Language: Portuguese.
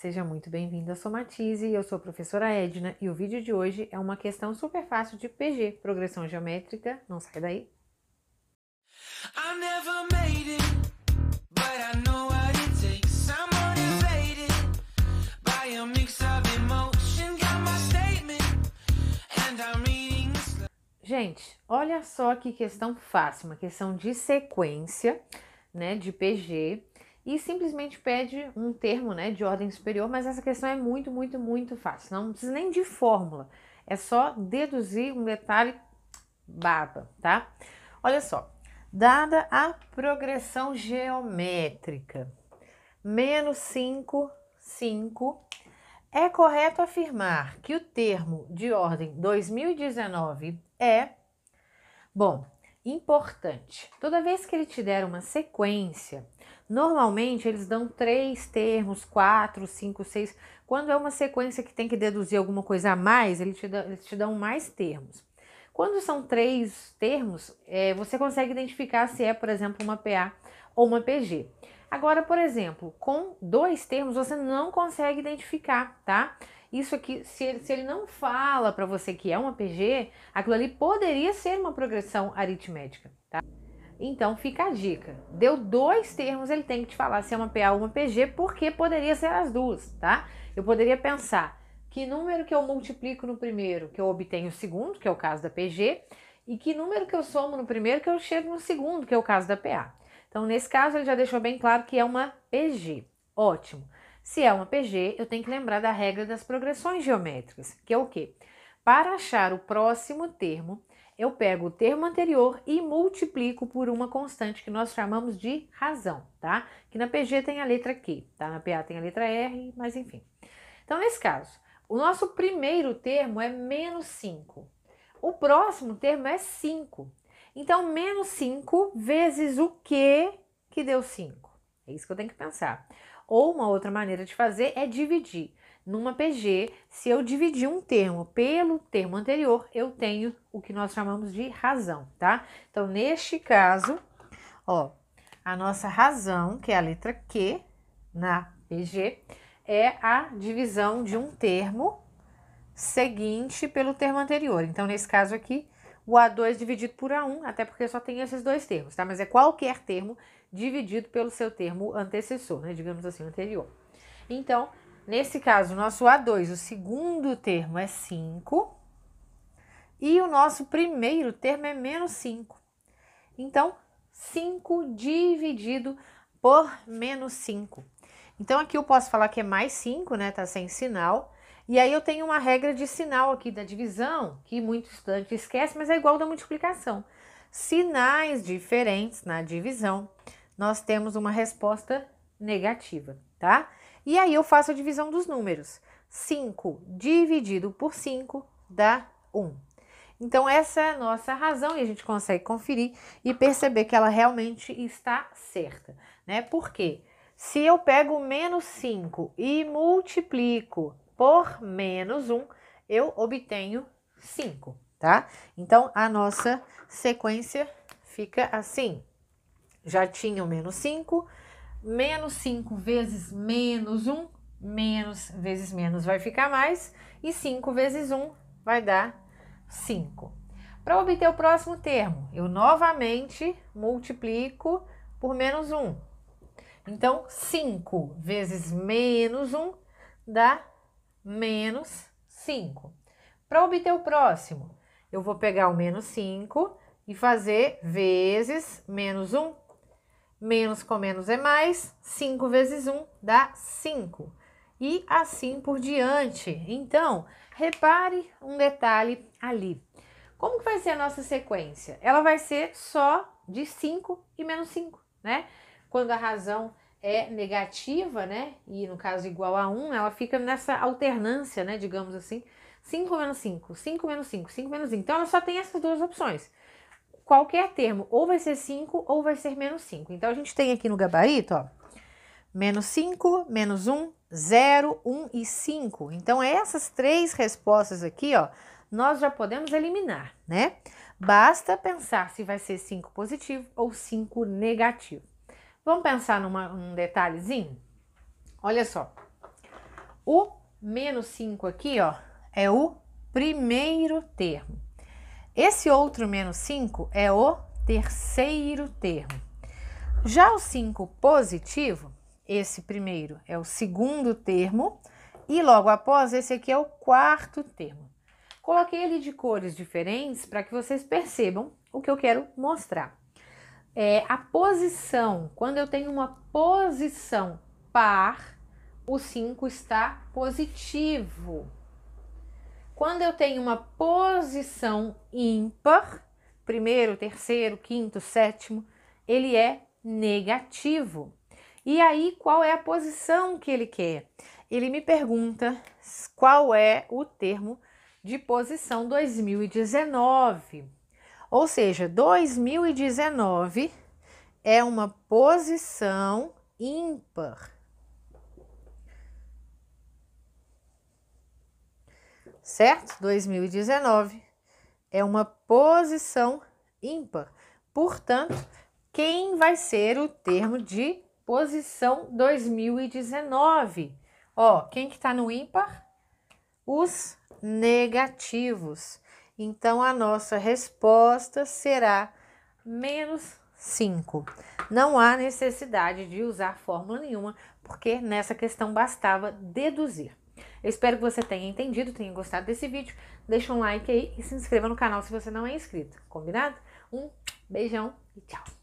Seja muito bem-vindo à Somatize, eu sou a professora Edna e o vídeo de hoje é uma questão super fácil de PG, progressão geométrica, não sai daí. Gente, olha só que questão fácil, uma questão de sequência, né, de PG e simplesmente pede um termo né, de ordem superior, mas essa questão é muito, muito, muito fácil. Não precisa nem de fórmula, é só deduzir um detalhe baba, tá? Olha só, dada a progressão geométrica, menos 5, 5, é correto afirmar que o termo de ordem 2019 é. Bom, importante. Toda vez que ele te der uma sequência, normalmente eles dão três termos, quatro, cinco, seis. Quando é uma sequência que tem que deduzir alguma coisa a mais, eles te dão, eles te dão mais termos. Quando são três termos, é, você consegue identificar se é, por exemplo, uma PA ou uma PG. Agora, por exemplo, com dois termos você não consegue identificar, tá? Isso aqui, se ele, se ele não fala para você que é uma PG, aquilo ali poderia ser uma progressão aritmética, tá? Então fica a dica. Deu dois termos, ele tem que te falar se é uma PA ou uma PG, porque poderia ser as duas, tá? Eu poderia pensar que número que eu multiplico no primeiro, que eu obtenho o segundo, que é o caso da PG, e que número que eu somo no primeiro, que eu chego no segundo, que é o caso da PA. Então, nesse caso, ele já deixou bem claro que é uma PG. Ótimo. Se é uma PG, eu tenho que lembrar da regra das progressões geométricas, que é o quê? Para achar o próximo termo, eu pego o termo anterior e multiplico por uma constante que nós chamamos de razão, tá? Que na PG tem a letra Q, tá? Na PA tem a letra R, mas enfim. Então, nesse caso, o nosso primeiro termo é menos 5. O próximo termo é 5. Então, menos 5 vezes o que que deu 5? É isso que eu tenho que pensar. Ou uma outra maneira de fazer é dividir. Numa PG, se eu dividir um termo pelo termo anterior, eu tenho o que nós chamamos de razão, tá? Então, neste caso, ó, a nossa razão, que é a letra Q na PG, é a divisão de um termo seguinte pelo termo anterior. Então, nesse caso aqui, o A2 dividido por A1, até porque só tem esses dois termos, tá? Mas é qualquer termo dividido pelo seu termo antecessor, né? Digamos assim, anterior. Então, nesse caso, o nosso A2, o segundo termo é 5 e o nosso primeiro termo é menos 5. Então, 5 dividido por menos 5. Então, aqui eu posso falar que é mais 5, né? Tá sem sinal. E aí eu tenho uma regra de sinal aqui da divisão, que muito estudante esquece, mas é igual da multiplicação. Sinais diferentes na divisão, nós temos uma resposta negativa, tá? E aí eu faço a divisão dos números. 5 dividido por 5 dá 1. Então essa é a nossa razão e a gente consegue conferir e perceber que ela realmente está certa, né? Por quê? Se eu pego menos 5 e multiplico por menos 1, eu obtenho 5, tá? Então, a nossa sequência fica assim. Já tinha o menos 5, menos 5 vezes menos 1, menos vezes menos vai ficar mais, e 5 vezes 1 vai dar 5. Para obter o próximo termo, eu novamente multiplico por menos 1. Então, 5 vezes menos 1 dá 5 menos 5. Para obter o próximo, eu vou pegar o menos 5 e fazer vezes menos 1. Menos com menos é mais, 5 vezes 1 dá 5. E assim por diante. Então, repare um detalhe ali. Como que vai ser a nossa sequência? Ela vai ser só de 5 e menos 5, né? Quando a razão é negativa, né? E no caso igual a 1, ela fica nessa alternância, né? Digamos assim, 5 menos 5, 5 menos 5, 5 menos 5. Então ela só tem essas duas opções. Qualquer termo, ou vai ser 5 ou vai ser menos 5. Então a gente tem aqui no gabarito, ó, menos 5, menos 1, 0, 1 e 5. Então essas três respostas aqui, ó, nós já podemos eliminar, né? Basta pensar se vai ser 5 positivo ou 5 negativo. Vamos pensar numa, num detalhezinho? Olha só. O menos 5 aqui, ó, é o primeiro termo. Esse outro menos 5 é o terceiro termo. Já o 5 positivo, esse primeiro é o segundo termo e logo após esse aqui é o quarto termo. Coloquei ele de cores diferentes para que vocês percebam o que eu quero mostrar. É, a posição, quando eu tenho uma posição par, o 5 está positivo. Quando eu tenho uma posição ímpar, primeiro, terceiro, quinto, sétimo, ele é negativo. E aí, qual é a posição que ele quer? Ele me pergunta qual é o termo de posição 2019. Ou seja, 2019 é uma posição ímpar. Certo? 2019 é uma posição ímpar. Portanto, quem vai ser o termo de posição 2019? Ó, quem que tá no ímpar? Os negativos. Então a nossa resposta será menos 5. Não há necessidade de usar fórmula nenhuma, porque nessa questão bastava deduzir. Eu espero que você tenha entendido, tenha gostado desse vídeo. Deixa um like aí e se inscreva no canal se você não é inscrito. Combinado? Um beijão e tchau!